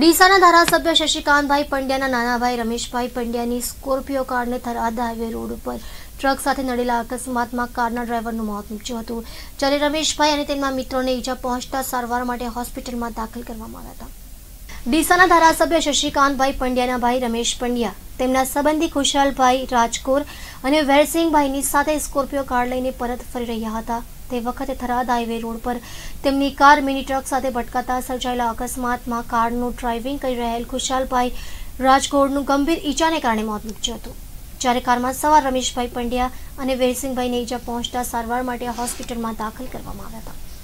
ડીસાના ધારાસભ્ય શશિકાંતભાઈ પંડ્યાના નાનાભાઈ રમેશભાઈ પંડ્યાની સ્કોર્પિયો કારને થરાદ હાઈવે રોડ ઉપર ટ્રક સાથે નડેલા અકસ્માતમાં કારના ડ્રાઈવરનું મોત નીપજ્યું હતું જ્યારે રમેશભાઈ અને તેમના મિત્રોને ઈજા પહોંચતા સારવાર માટે હોસ્પિટલમાં દાખલ કરવામાં આવ્યા હતા ડીસાના ધારાસભ્ય શશિકાંતભાઈ પંડ્યાના ભાઈ રમેશ પંડ્યા તેમના સંબંધી ખુશાલભાઈ રાજકોર અને વેરસિંહભાઈની સાથે સ્કોર્પિયો કાર લઈને પરત ફરી રહ્યા હતા તે વખતે થરાદ હાઈવે રોડ પર તેમની કાર મિની ટ્રક સાથે ભટકાતા સર્જાયેલા અકસ્માતમાં કારનું ડ્રાઇવિંગ કરી રહેલ ખુશાલભાઈ રાજકોટનું ગંભીર ઈજાને કારણે મોત નીપજ્યું હતું જ્યારે કારમાં સવાર રમેશભાઈ પંડ્યા અને વેરસિંહભાઈને ઈજા પહોંચતા સારવાર માટે હોસ્પિટલમાં દાખલ કરવામાં આવ્યા હતા